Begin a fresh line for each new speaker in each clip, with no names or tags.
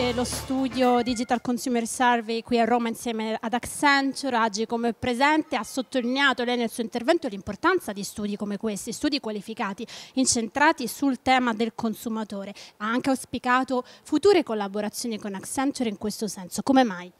eh, lo studio Digital Consumer Survey qui a Roma insieme ad Accenture, oggi come presente, ha sottolineato lei nel suo intervento l'importanza di studi come questi, studi qualificati, incentrati sul tema del consumatore. Ha anche auspicato future collaborazioni con Accenture in questo senso. Come mai?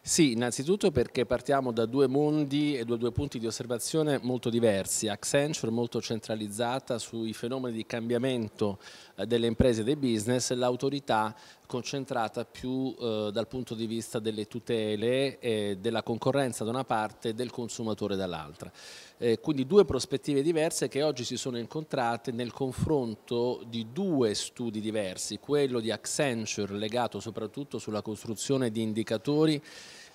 Sì, innanzitutto perché partiamo da due mondi e da due punti di osservazione molto diversi. Accenture molto centralizzata sui fenomeni di cambiamento eh, delle imprese e dei business, l'autorità concentrata più eh, dal punto di vista delle tutele e della concorrenza da una parte e del consumatore dall'altra. Eh, quindi due prospettive diverse che oggi si sono incontrate nel confronto di due studi diversi, quello di Accenture legato soprattutto sulla costruzione di indicatori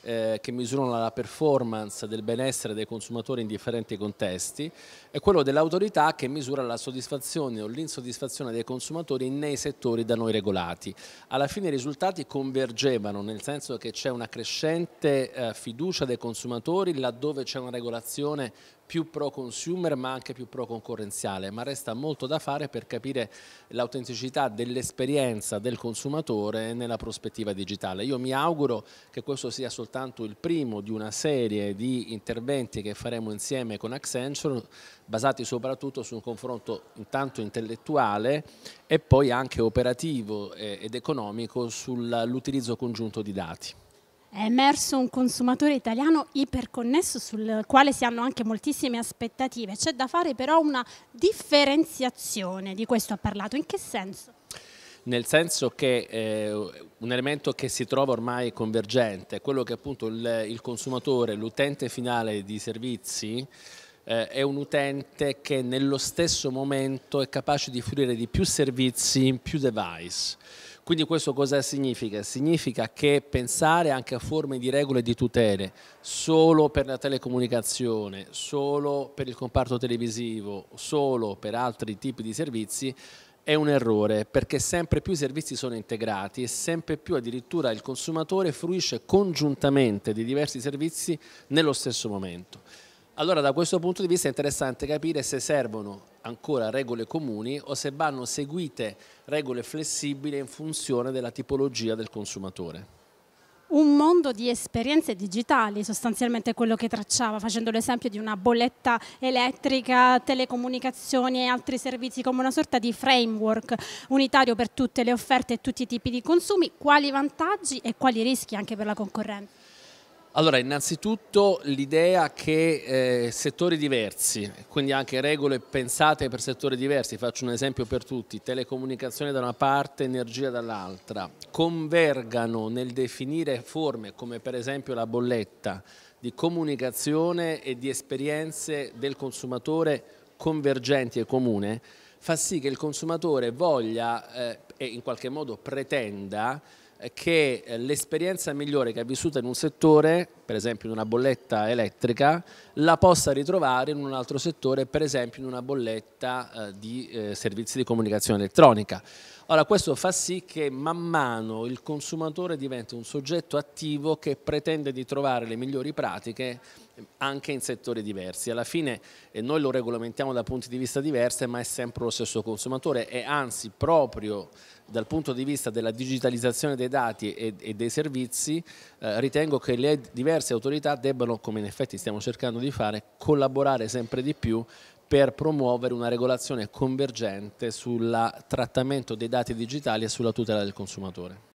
eh, che misurano la performance del benessere dei consumatori in differenti contesti e quello dell'autorità che misura la soddisfazione o l'insoddisfazione dei consumatori nei settori da noi regolati. Alla fine i risultati convergevano nel senso che c'è una crescente eh, fiducia dei consumatori laddove c'è una regolazione più pro consumer ma anche più pro concorrenziale, ma resta molto da fare per capire l'autenticità dell'esperienza del consumatore nella prospettiva digitale. Io mi auguro che questo sia soltanto il primo di una serie di interventi che faremo insieme con Accenture, basati soprattutto su un confronto intanto intellettuale e poi anche operativo ed economico sull'utilizzo congiunto di dati
è emerso un consumatore italiano iperconnesso sul quale si hanno anche moltissime aspettative. C'è da fare però una differenziazione, di questo ha parlato. In che senso?
Nel senso che eh, un elemento che si trova ormai convergente è quello che appunto il, il consumatore, l'utente finale di servizi eh, è un utente che nello stesso momento è capace di fruire di più servizi in più device quindi questo cosa significa? Significa che pensare anche a forme di regole e di tutele solo per la telecomunicazione, solo per il comparto televisivo, solo per altri tipi di servizi è un errore perché sempre più i servizi sono integrati e sempre più addirittura il consumatore fruisce congiuntamente di diversi servizi nello stesso momento. Allora da questo punto di vista è interessante capire se servono ancora regole comuni o se vanno seguite regole flessibili in funzione della tipologia del consumatore.
Un mondo di esperienze digitali, sostanzialmente quello che tracciava, facendo l'esempio di una bolletta elettrica, telecomunicazioni e altri servizi come una sorta di framework unitario per tutte le offerte e tutti i tipi di consumi, quali vantaggi e quali rischi anche per la concorrenza?
Allora, innanzitutto l'idea che eh, settori diversi, quindi anche regole pensate per settori diversi, faccio un esempio per tutti, telecomunicazione da una parte, energia dall'altra, convergano nel definire forme come per esempio la bolletta di comunicazione e di esperienze del consumatore convergenti e comune, fa sì che il consumatore voglia eh, e in qualche modo pretenda che eh, l'esperienza migliore che ha vissuto in un settore, per esempio in una bolletta elettrica, la possa ritrovare in un altro settore, per esempio in una bolletta eh, di eh, servizi di comunicazione elettronica. Ora, questo fa sì che man mano il consumatore diventi un soggetto attivo che pretende di trovare le migliori pratiche anche in settori diversi. Alla fine eh, noi lo regolamentiamo da punti di vista diversi, ma è sempre lo stesso consumatore e anzi proprio dal punto di vista della digitalizzazione dei dati e, dei servizi eh, ritengo che le diverse autorità debbano, come in effetti stiamo cercando di fare, collaborare sempre di più per promuovere una regolazione convergente sul trattamento dei dati digitali e sulla tutela del consumatore.